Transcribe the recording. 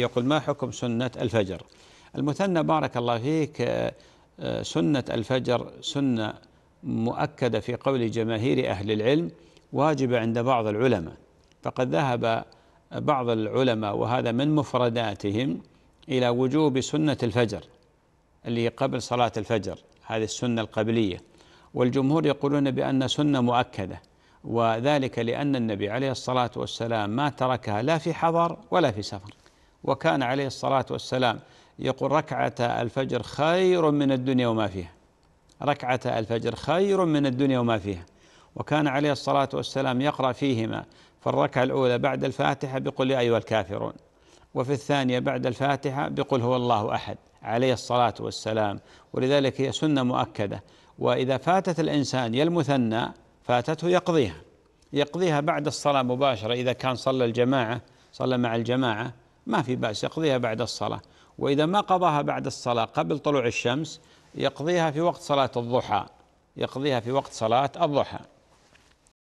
يقول ما حكم سنة الفجر المثنى بارك الله فيك آه، آه، سنة الفجر سنة مؤكدة في قول جماهير أهل العلم واجبة عند بعض العلماء فقد ذهب بعض العلماء وهذا من مفرداتهم إلى وجوب سنة الفجر اللي قبل صلاة الفجر هذه السنة القبلية والجمهور يقولون بأن سنة مؤكدة وذلك لأن النبي عليه الصلاة والسلام ما تركها لا في حضر ولا في سفر وكان عليه الصلاة والسلام يقول ركعة الفجر خير من الدنيا وما فيها ركعة الفجر خير من الدنيا وما فيها وكان عليه الصلاة والسلام يقرأ فيهما في الركعة الأولى بعد الفاتحة بقل يا أيها الكافرون وفي الثانية بعد الفاتحة بقل هو الله أحد عليه الصلاة والسلام ولذلك هي سنة مؤكدة وإذا فاتت الإنسان يا المثنى فاتته يقضيها يقضيها بعد الصلاة مباشرة إذا كان صلى الجماعة صلى مع الجماعة ما في بأس يقضيها بعد الصلاة وإذا ما قضاها بعد الصلاة قبل طلوع الشمس يقضيها في وقت صلاة الضحى يقضيها في وقت صلاة الضحى